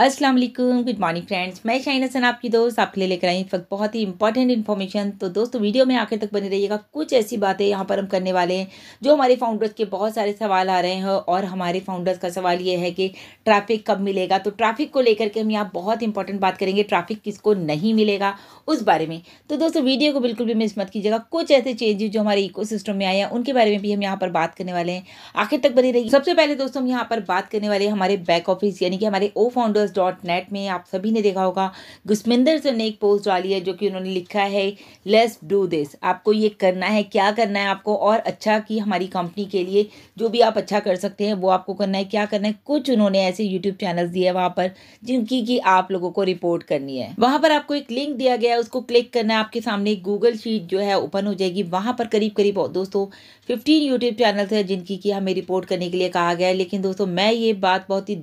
अस्सलाम वालेकुम good morning friends मैं शाइन हसन आपकी दोस्त आपके लिए लेकर आई इस बहुत ही इंपॉर्टेंट इन्फॉर्मेशन तो दोस्तों वीडियो में आखिर तक बने रहिएगा कुछ ऐसी बातें यहाँ पर हम करने वाले हैं जो हमारे फाउंडर्स के बहुत सारे सवाल आ रहे हैं और हमारे फाउंडर्स का सवाल ये है कि ट्रैफिक कब मिलेगा तो ट्रैफिक को लेकर के हम यहाँ बहुत इंपॉर्टेंट बात करेंगे ट्रैफिक किसको नहीं मिलेगा उस बारे में तो दोस्तों वीडियो को बिल्कुल भी मिस मत कीजिएगा कुछ ऐसे चेंजेस जो हमारे इको में आए हैं उनके बारे में भी हम यहाँ पर बात करने वाले हैं आखिर तक बनी रही सबसे पहले दोस्तों हम यहाँ पर बात करने वाले हमारे बैक ऑफिस यानी कि हमारे O founders news dot net में आप सभी ने देखा होगा गुस्मिंदर सिंह ने एक पोस्ट डाली है जो कि उन्होंने लिखा है लेस डू दिस आपको ये करना है क्या करना है आपको और अच्छा कि हमारी कंपनी के लिए जो भी आप अच्छा कर सकते हैं वो आपको करना है क्या करना है कुछ उन्होंने ऐसे यूट्यूब चैनल्स दिए वहाँ पर जिनकी कि आप लोगों को रिपोर्ट करनी है वहाँ पर आपको एक लिंक दिया गया है उसको क्लिक करना है आपके सामने गूगल शीट जो है ओपन हो जाएगी वहाँ पर करीब करीब दोस्तों फिफ्टीन यूट्यूब चैनल्स हैं जिनकी कि हमें रिपोर्ट करने के लिए कहा गया है लेकिन दोस्तों मैं ये बात बहुत ही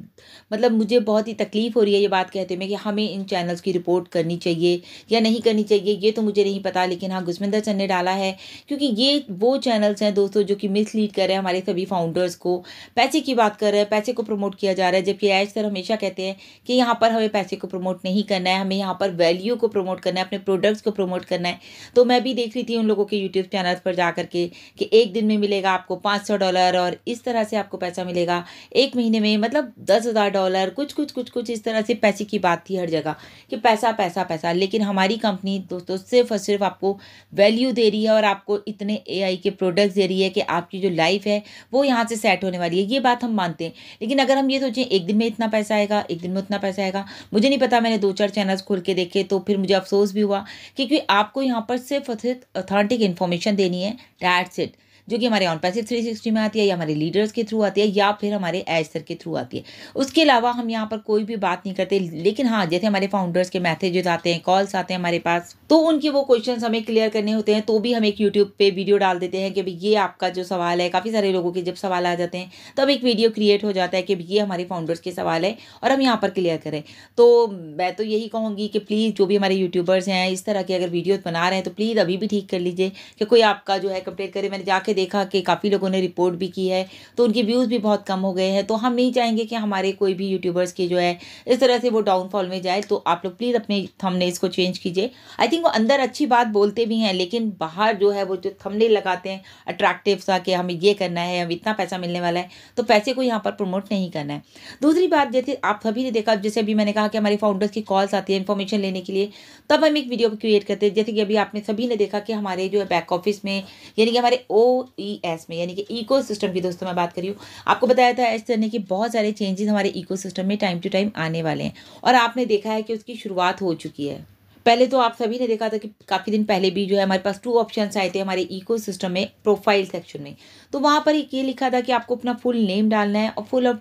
मतलब मुझे बहुत ही तकलीफ तकलीफ़ हो रही है ये बात कहते हुए कि हमें इन चैनल्स की रिपोर्ट करनी चाहिए या नहीं करनी चाहिए ये तो मुझे नहीं पता लेकिन हाँ गुजमिंदर चंद ने डाला है क्योंकि ये वो चैनल्स हैं दोस्तों जो कि मिसलीड कर रहे हैं हमारे सभी फाउंडर्स को पैसे की बात कर रहे हैं पैसे को प्रमोट किया जा रहा है जबकि आज सर हमेशा कहते हैं कि यहाँ पर हमें पैसे को प्रमोट नहीं करना है हमें यहाँ पर वैल्यू को प्रमोट करना है अपने प्रोडक्ट्स को प्रमोट करना है तो मैं भी देख रही थी उन लोगों के यूट्यूब चैनल्स पर जा करके कि एक दिन में मिलेगा आपको पाँच डॉलर और इस तरह से आपको पैसा मिलेगा एक महीने में मतलब दस हज़ार डॉलर कुछ कुछ कुछ कुछ इस तरह से पैसे की बात थी हर जगह कि पैसा पैसा पैसा लेकिन हमारी कंपनी दोस्तों सिर्फ और सिर्फ आपको वैल्यू दे रही है और आपको इतने एआई के प्रोडक्ट्स दे रही है कि आपकी जो लाइफ है वो यहाँ से सेट होने वाली है ये बात हम मानते हैं लेकिन अगर हम ये सोचें एक दिन में इतना पैसा आएगा एक दिन में उतना पैसा आएगा मुझे नहीं पता मैंने दो चार चैनल्स खोल के देखे तो फिर मुझे अफसोस भी हुआ क्योंकि आपको यहाँ पर सिर्फ और सिर्फ अथेंटिक इन्फॉर्मेशन देनी है डैट्स इट जो कि हमारे ऑन पैसिव थ्री सिक्सटी में आती है या हमारे लीडर्स के थ्रू आती है या फिर हमारे एजसर के थ्रू आती है उसके अलावा हम यहाँ पर कोई भी बात नहीं करते लेकिन हाँ जैसे हमारे फाउंडर्स के मैसेजेस आते हैं कॉल्स आते हैं हमारे पास तो उनके वो क्वेश्चन हमें क्लियर करने होते हैं तो भी हम एक यूट्यूब पर वीडियो डाल देते हैं कि भाई ये आपका जो सवाल है काफ़ी सारे लोगों के जब सवाल आ जाते हैं तब एक वीडियो क्रिएट हो जाता है कि ये हमारे फाउंडर्स के सवाल है और हम यहाँ पर क्लियर करें तो मैं तो यही कहूँगी कि प्लीज़ जो भी हमारे यूट्यूबर्स हैं इस तरह की अगर वीडियो बना रहे हैं तो प्लीज़ अभी भी ठीक कर लीजिए कि कोई आपका जो है कंप्लेट करे मैंने जाके देखा कि काफ़ी लोगों ने रिपोर्ट भी की है तो उनके व्यूज़ भी बहुत कम हो गए हैं तो हम नहीं चाहेंगे कि हमारे कोई भी यूट्यूबर्स के जो है इस तरह से वो डाउनफॉल में जाए तो आप लोग प्लीज़ अपने थमने इसको चेंज कीजिए आई थिंक वो अंदर अच्छी बात बोलते भी हैं लेकिन बाहर जो है वो जो थमने लगाते हैं अट्रैक्टिव सा कि हमें ये करना है हमें इतना पैसा मिलने वाला है तो पैसे को यहाँ पर प्रमोट नहीं करना है दूसरी बात जैसे आप सभी ने देखा जैसे अभी मैंने कहा कि हमारे फाउंडर्स की कॉल्स आती है इन्फॉर्मेशन लेने के लिए तब हम एक वीडियो क्रिएट करते हैं जैसे कि अभी आपने सभी ने देखा कि हमारे जो है बैक ऑफिस में यानी कि हमारे ओ ई e एस में यानी कि इको सिस्टम की दोस्तों मैं बात करी हूँ आपको बताया था ऐसे तरह के बहुत सारे चेंजेस हमारे इको सिस्टम में टाइम टू टाइम आने वाले हैं और आपने देखा है कि उसकी शुरुआत हो चुकी है पहले तो आप सभी ने देखा था कि काफ़ी दिन पहले भी जो है हमारे पास टू ऑप्शंस आए थे हमारे इको सिस्टम में प्रोफाइल सेक्शन में तो वहाँ पर एक ये लिखा था कि आपको अपना फुल नेम डालना है और फुल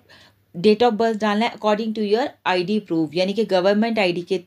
डेट ऑफ बर्थ डालना है according to your ID proof यानी कि गवर्नमेंट आईडी के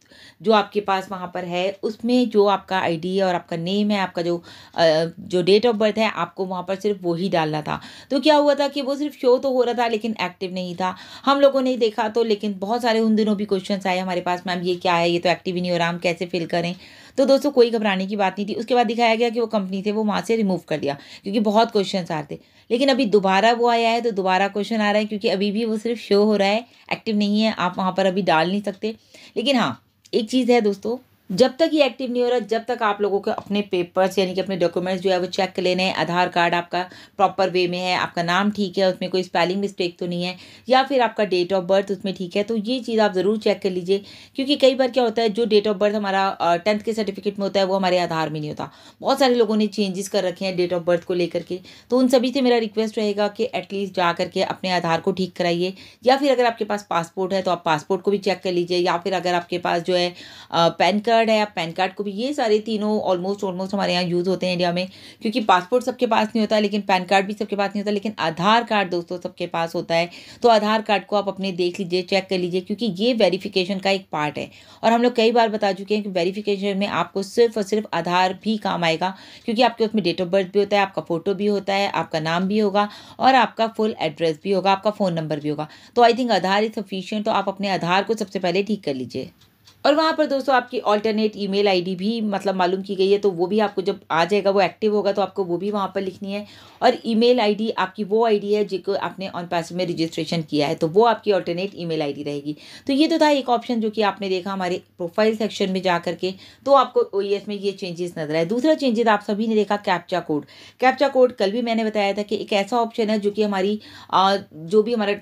जो आपके पास वहाँ पर है उसमें जो आपका आईडी है और आपका नेम है आपका जो जो डेट ऑफ बर्थ है आपको वहाँ पर सिर्फ वही डालना था तो क्या हुआ था कि वो सिर्फ शो तो हो रहा था लेकिन एक्टिव नहीं था हम लोगों ने देखा तो लेकिन बहुत सारे उन दिनों भी क्वेश्चन आए हमारे पास मैम ये क्या है ये तो एक्टिव ही नहीं हो रहा हम कैसे फिल करें तो दोस्तों कोई घबराने की बात नहीं थी उसके बाद दिखाया गया कि वो कंपनी थे वो वहाँ से रिमूव कर दिया क्योंकि बहुत क्वेश्चन आ रहे थे लेकिन अभी दोबारा वो आया है तो दोबारा क्वेश्चन आ रहा है क्योंकि अभी भी वो सिर्फ शो हो रहा है एक्टिव नहीं है आप वहाँ पर अभी डाल नहीं सकते लेकिन हाँ एक चीज़ है दोस्तों जब तक ये एक्टिव नहीं हो रहा जब तक आप लोगों के अपने पेपर्स यानी कि अपने डॉक्यूमेंट्स जो है वो चेक कर लेने हैं आधार कार्ड आपका प्रॉपर वे में है आपका नाम ठीक है उसमें कोई स्पेलिंग मिस्टेक तो नहीं है या फिर आपका डेट ऑफ बर्थ उसमें ठीक है तो ये चीज़ आप ज़रूर चेक कर लीजिए क्योंकि कई बार क्या होता है जो डेट ऑफ बर्थ हमारा टेंथ के सर्टिफिकेट में होता है वो हमारे आधार में नहीं होता बहुत सारे लोगों ने चेंजेस कर रखे हैं डेट ऑफ बर्थ को लेकर के तो उन सभी से मेरा रिक्वेस्ट रहेगा कि एटलीस्ट जा करके अपने आधार को ठीक कराइए या फिर अगर आपके पास पासपोर्ट है तो आप पासपोर्ट को भी चेक कर लीजिए या फिर अगर आपके पास जो है पैन कार्ड कार्ड है आप पैन कार्ड को भी ये सारे तीनों ऑलमोस्ट ऑलमोस्ट हमारे यहाँ यूज़ होते हैं इंडिया में क्योंकि पासपोर्ट सबके पास नहीं होता लेकिन पैन कार्ड भी सबके पास नहीं होता लेकिन आधार कार्ड दोस्तों सबके पास होता है तो आधार कार्ड को आप अपने देख लीजिए चेक कर लीजिए क्योंकि ये वेरीफिकेशन का एक पार्ट है और हम लोग कई बार बता चुके हैं कि वेरीफिकेशन में आपको सिर्फ और सिर्फ आधार भी काम आएगा क्योंकि आपके उसमें डेट ऑफ बर्थ भी होता है आपका फ़ोटो भी होता है आपका नाम भी होगा और आपका फुल एड्रेस भी होगा आपका फ़ोन नंबर भी होगा तो I think Aadhaar is sufficient तो आप अपने आधार को सबसे पहले ठीक कर लीजिए और वहाँ पर दोस्तों आपकी ऑल्टरनेट ईमेल आईडी भी मतलब मालूम की गई है तो वो भी आपको जब आ जाएगा वो एक्टिव होगा तो आपको वो भी वहाँ पर लिखनी है और ईमेल आईडी आपकी वो आईडी है जिसको आपने ऑन पास में रजिस्ट्रेशन किया है तो वो आपकी ऑल्टरनेट ईमेल आईडी रहेगी तो ये तो था एक ऑप्शन जो कि आपने देखा हमारे प्रोफाइल सेक्शन में जा करके तो आपको ओ e में ये चेंजेस नजर आए दूसरा चेंजेस आप सभी ने देखा कैप्चा कोड कैप्चा कोड कल भी मैंने बताया था कि एक ऐसा ऑप्शन है जो कि हमारी जो भी हमारा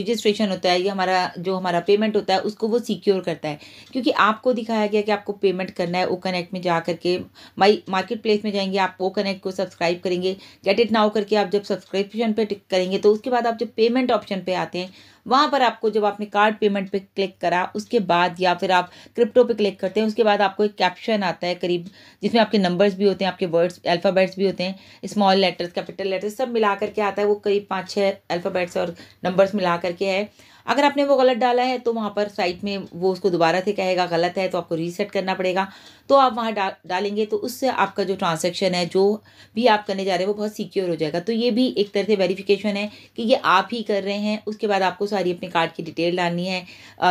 रजिस्ट्रेशन होता है या हमारा जो हमारा पेमेंट होता है उसको वो सिक्योर करता है क्योंकि आपको दिखाया गया कि आपको पेमेंट करना है ओ कनेक्ट में जा करके माई मार्केट प्लेस में जाएंगे आप ओ कनेक्ट को सब्सक्राइब करेंगे गेट इट नाउ करके आप जब सब्सक्रिप्शन पे टिक करेंगे तो उसके बाद आप जब पेमेंट ऑप्शन पे आते हैं वहाँ पर आपको जब आपने कार्ड पेमेंट पे क्लिक करा उसके बाद या फिर आप क्रिप्टो पे क्लिक करते हैं उसके बाद आपको एक कैप्शन आता है करीब जिसमें आपके नंबर्स भी होते हैं आपके वर्ड्स अल्फ़ाबेट्स भी होते हैं स्मॉल लेटर्स कैपिटल लेटर्स सब मिला करके आता है वो करीब पाँच छः अल्फ़ाबेट्स और नंबर्स मिला करके है अगर आपने वो गलत डाला है तो वहाँ पर साइट में वो उसको दोबारा से कहेगा गलत है तो आपको रीसेट करना पड़ेगा तो आप वहाँ डा, डालेंगे तो उससे आपका जो ट्रांजेक्शन है जो भी आप करने जा रहे हैं वो बहुत सिक्योर हो जाएगा तो ये भी एक तरह से वेरीफिकेशन है कि ये आप ही कर रहे हैं उसके बाद आपको सारी अपने कार्ड की डिटेल डालनी है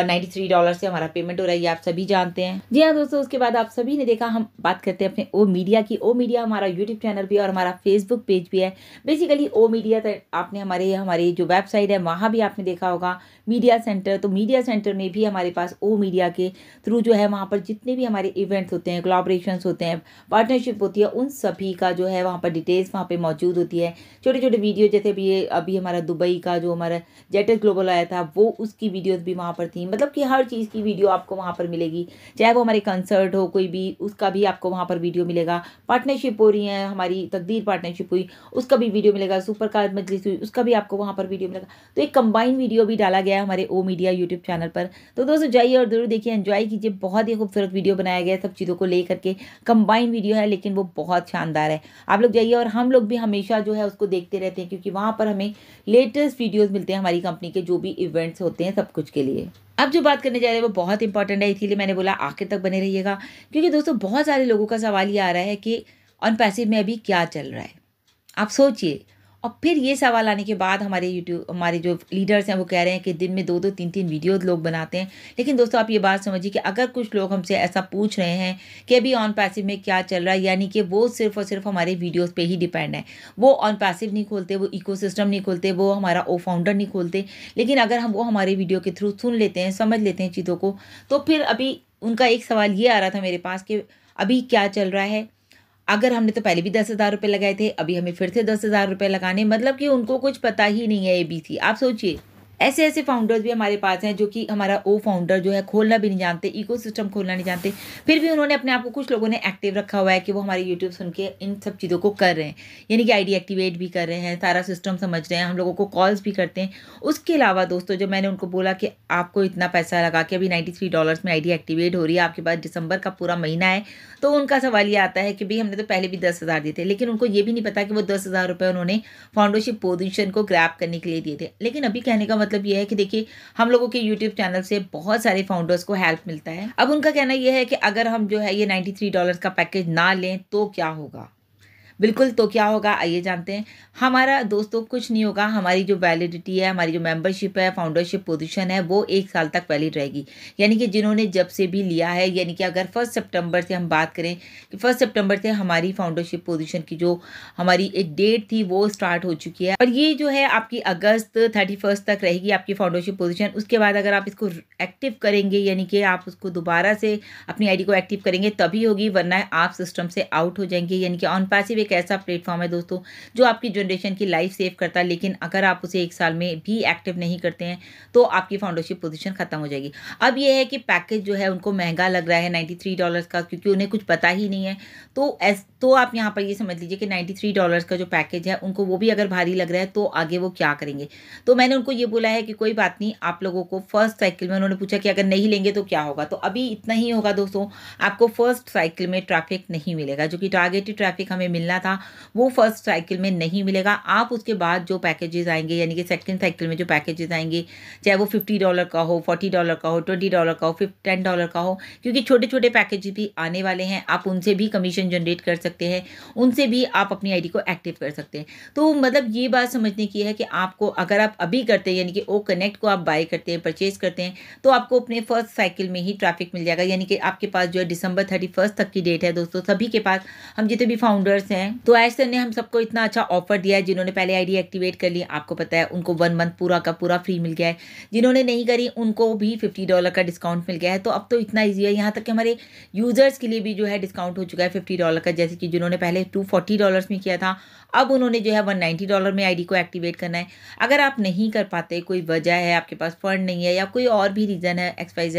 नाइन्टी थ्री डॉलर से हमारा पेमेंट हो रहा है ये आप सभी जानते हैं जी हाँ दोस्तों उसके बाद आप सभी ने देखा हम बात करते हैं अपने ओ मीडिया की ओ मीडिया हमारा यूट्यूब चैनल भी है और हमारा फेसबुक पेज भी है बेसिकली ओ मीडिया आपने हमारे हमारी जो वेबसाइट है वहाँ भी आपने देखा होगा मीडिया सेंटर तो मीडिया सेंटर में भी हमारे पास ओ मीडिया के थ्रू जो है वहाँ पर जितने भी हमारे इवेंट्स होते हैं कोलाब्रेशन होते हैं पार्टनरशिप होती है उन सभी का जो है वहाँ पर डिटेल्स वहाँ पर मौजूद होती है छोटे छोटे वीडियो जैसे अभी अभी हमारा दुबई का जो हमारा जेटस ग्लोबल आया था वो उसकी वीडियोज़ भी वहाँ पर थी मतलब कि हर चीज़ की वीडियो आपको वहाँ पर मिलेगी चाहे वो हमारे कंसर्ट हो कोई भी उसका भी आपको वहाँ पर वीडियो मिलेगा पार्टनरशिप हो रही है हमारी तकदीर पार्टनरशिप हुई उसका भी वीडियो मिलेगा सुपर कार मजलिस हुई उसका भी आपको वहाँ पर वीडियो मिलेगा तो एक कंबाइन वीडियो भी डाला गया गया हमारे ओ मीडिया यूट्यूब चैनल पर तो दोस्तों जाइए और ज़रूर देखिए एंजॉय कीजिए बहुत ही खूबसूरत वीडियो बनाया गया है सब चीज़ों को लेकर के कंबाइंड वीडियो है लेकिन वो बहुत शानदार है आप लोग जाइए और हम लोग भी हमेशा जो है उसको देखते रहते हैं क्योंकि वहाँ पर हमें लेटेस्ट वीडियोज़ मिलते हैं हमारी कंपनी के जो भी इवेंट्स होते हैं सब कुछ के लिए अब जो बात करने जा रहे हैं वो बहुत इंपॉर्टेंट है इसीलिए मैंने बोला आखिर तक बने रहिएगा क्योंकि दोस्तों बहुत सारे लोगों का सवाल ये आ रहा है कि ऑन पैसिव में अभी क्या चल रहा है आप सोचिए और फिर ये सवाल आने के बाद हमारे यूट्यूब हमारे जो लीडर्स हैं वो कह रहे हैं कि दिन में दो दो तीन तीन वीडियो लोग बनाते हैं लेकिन दोस्तों आप ये बात समझिए कि अगर कुछ लोग हमसे ऐसा पूछ रहे हैं कि अभी ऑन पैसिव में क्या चल रहा है यानी कि वो सिर्फ और सिर्फ हमारे वीडियोज़ पर ही डिपेंड है वो ऑन पैसिव नहीं खोलते वो इको नहीं खोलते वो हमारा ओ फाउंडर नहीं खोलते लेकिन अगर हम वो हमारे वीडियो के थ्रू सुन लेते हैं समझ लेते हैं चीज़ों को तो फिर अभी उनका एक सवाल ये आ रहा था मेरे पास कि अभी क्या चल रहा है अगर हमने तो पहले भी दस हज़ार रुपये लगाए थे अभी हमें फिर से दस हज़ार रुपये लगाने मतलब कि उनको कुछ पता ही नहीं है ए बी सी आप सोचिए ऐसे ऐसे फाउंडर्स भी हमारे पास हैं जो कि हमारा ओ फाउंडर जो है खोलना भी नहीं जानते इको सिस्टम खोलना नहीं जानते फिर भी उन्होंने अपने आप को कुछ लोगों ने एक्टिव रखा हुआ है कि वो हमारे यूट्यूब सुन के इन सब चीज़ों को कर रहे हैं यानी कि आई एक्टिवेट भी कर रहे हैं सारा सिस्टम समझ रहे हैं हम लोगों को कॉल्स भी करते हैं उसके अलावा दोस्तों जब मैंने उनको बोला कि आपको इतना पैसा लगा के अभी नाइन्टी थ्री डॉलर्स में आईडी एक्टिवेट हो रही है आपके पास दिसंबर का पूरा महीना है तो उनका सवाल ये आता है कि भाई हमने तो पहले भी दस हज़ार दिए थे लेकिन उनको ये भी नहीं पता कि वो दस हज़ार रुपये उन्होंने फाउंडरशिप पोजिशन को ग्रैप करने के लिए दिए थे लेकिन अभी कहने का मतलब यह है कि देखिए हम लोगों के यूट्यूब चैनल से बहुत सारे फाउंडर्स को हेल्प मिलता है अब उनका कहना यह है कि अगर हम जो है ये नाइन्टी थ्री डॉलर का पैकेज ना लें तो क्या होगा बिल्कुल तो क्या होगा आइए जानते हैं हमारा दोस्तों कुछ नहीं होगा हमारी जो वैलिडिटी है हमारी जो मेंबरशिप है फाउंडरशिप पोजीशन है वो एक साल तक वैलिड रहेगी यानी कि जिन्होंने जब से भी लिया है यानी कि अगर फर्स्ट सितंबर से हम बात करें कि फर्स्ट सितंबर से हमारी फाउंडरशिप पोजिशन की जो हमारी एक डेट थी वो स्टार्ट हो चुकी है और ये जो है आपकी अगस्त थर्टी तक रहेगी आपकी फाउंडरशिप पोजिशन उसके बाद अगर आप इसको एक्टिव करेंगे यानी कि आप उसको दोबारा से अपनी आईडी को एक्टिव करेंगे तभी होगी वरना आप सिस्टम से आउट हो जाएंगे यानी कि ऑन पैसिव एक ऐसा प्लेटफॉर्म है दोस्तों जो आपकी जनरेशन की लाइफ सेव करता है लेकिन अगर आप उसे एक साल में भी एक्टिव नहीं करते हैं तो आपकी फाउंडरशिप पोजिशन खत्म हो जाएगी अब यह है कि पैकेज जो है उनको महंगा लग रहा है नाइन्टी थ्री डॉलर्स का क्योंकि उन्हें कुछ पता ही नहीं है तो एस तो आप यहाँ पर ये समझ लीजिए कि नाइन्टी थ्री डॉलर्स का जो पैकेज है उनको वो भी अगर भारी लग रहा है तो आगे वो क्या करेंगे तो मैंने उनको ये बोला है कि कोई बात नहीं आप लोगों को फर्स्ट साइकिल में उन्होंने पूछा कि अगर नहीं लेंगे तो क्या होगा तो अभी इतना ही होगा दोस्तों आपको फर्स्ट साइकिल में ट्रैफिक नहीं मिलेगा जो कि टारगेटेड ट्रैफिक हमें मिलना मिला था वो फर्स्ट साइकिल में नहीं मिलेगा आप उसके बाद जो पैकेजेस आएंगे यानी कि सेकेंड साइकिल में जो पैकेजेस आएंगे चाहे वो फिफ्टी डॉलर का हो फोर्टी डॉलर का हो ट्वेंटी डॉलर का हो फिफ टेन डॉलर का हो क्योंकि छोटे छोटे पैकेज भी आने वाले हैं आप उनसे भी कमीशन जनरेट कर सकते हैं उनसे भी आप अपनी आईडी को एक्टिव कर सकते हैं तो मतलब ये बात समझने की है कि आपको अगर आप अभी करते हैं यानी कि ओ कनेक्ट को आप बाय करते हैं परचेज करते हैं तो आपको अपने फर्स्ट साइकिल में ही ट्रैफिक मिल जाएगा यानी कि आपके पास जो है दिसंबर थर्टी फर्स्ट तक की डेट है दोस्तों सभी के पास हम जितने भी फाउंडर्स हैं हैं तो ऐसे ने हम सबको इतना अच्छा ऑफर दिया है जिन्होंने पहले आईडी एक्टिवेट कर ली आपको पता है उनको वन मंथ पूरा का पूरा फ्री मिल गया है जिन्होंने नहीं करी उनको भी फिफ्टी डॉलर का डिस्काउंट मिल गया है तो अब तो इतना ईजी है यहाँ तक कि हमारे यूज़र्स के लिए भी जो है डिस्काउंट हो चुका है फिफ्टी डॉलर का जैसे कि जिन्होंने पहले टू फोर्टी में किया था अब उन्होंने जो है वन नाइन्टी डॉलर में आईडी को एक्टिवेट करना है अगर आप नहीं कर पाते कोई वजह है आपके पास फंड नहीं है या कोई और भी रीज़न है एक्सपाइज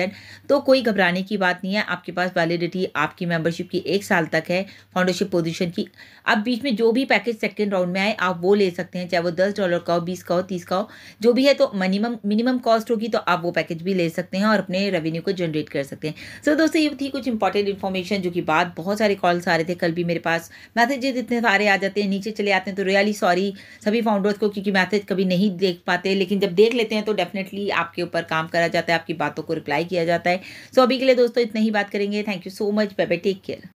तो कोई घबराने की बात नहीं है आपके पास वैलिडिटी आपकी मेम्बरशिप की एक साल तक है फाउंडरशिप पोजिशन की अब बीच में जो भी पैकेज सेकेंड राउंड में आए आप वो ले सकते हैं चाहे वो दस डॉलर का हो बीस का हो तीस का हो जो भी है तो मिनिमम मिनिमम कॉस्ट होगी तो आप वो पैकेज भी ले सकते हैं और अपने रेवेन्यू को जनरेट कर सकते हैं सो दोस्तों ये थी कुछ इंपॉर्टेंट इन्फॉर्मेशन जो कि बाद बहुत सारे कॉल्स आ रहे थे कल भी मेरे पास मैसेजेज इतने सारे आ जाते हैं नीचे चले चले आते हैं तो रियली सॉरी सभी फाउंडर्स को क्योंकि मैसेज कभी नहीं देख पाते लेकिन जब देख लेते हैं तो डेफिनेटली आपके ऊपर काम करा जाता है आपकी बातों को रिप्लाई किया जाता है सो so, अभी के लिए दोस्तों इतना ही बात करेंगे thank you so much bye bye take care